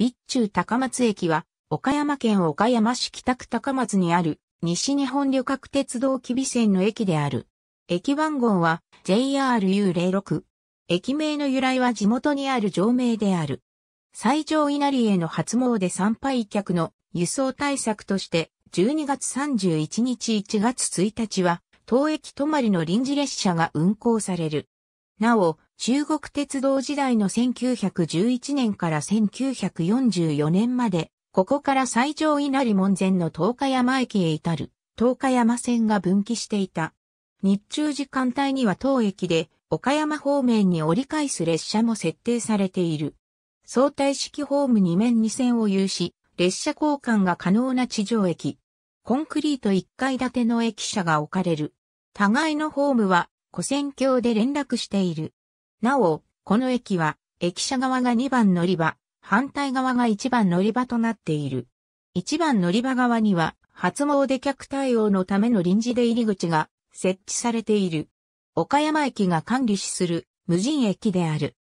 備中高松駅は、岡山県岡山市北区高松にある、西日本旅客鉄道吉備線の駅である。駅番号は JRU06。駅名の由来は地元にある城名である。最上稲荷への初詣参拝客の輸送対策として、12月31日1月1日は、当駅泊まりの臨時列車が運行される。なお、中国鉄道時代の1911年から1944年まで、ここから最上稲荷門前の東日山駅へ至る、東日山線が分岐していた。日中時間帯には当駅で、岡山方面に折り返す列車も設定されている。相対式ホーム2面2線を有し、列車交換が可能な地上駅。コンクリート1階建ての駅舎が置かれる。互いのホームは、古線橋で連絡している。なお、この駅は、駅舎側が2番乗り場、反対側が1番乗り場となっている。1番乗り場側には、初詣客対応のための臨時出入り口が設置されている。岡山駅が管理する無人駅である。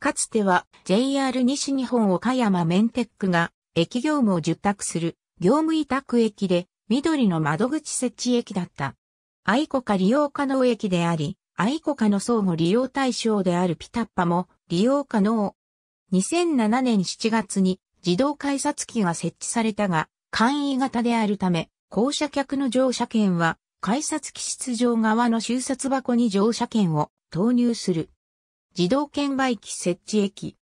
かつては JR 西日本岡山メンテックが駅業務を受託する業務委託駅で緑の窓口設置駅だった。愛子か利用可能駅であり、愛子家の相互利用対象であるピタッパも利用可能。2007年7月に自動改札機が設置されたが、簡易型であるため、降車客の乗車券は、改札機室上側の収札箱に乗車券を投入する。自動券売機設置駅。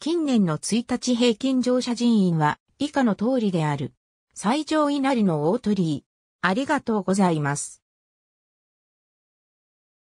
近年の1日平均乗車人員は以下の通りである。最上位なりの大鳥居。ありがとうございます。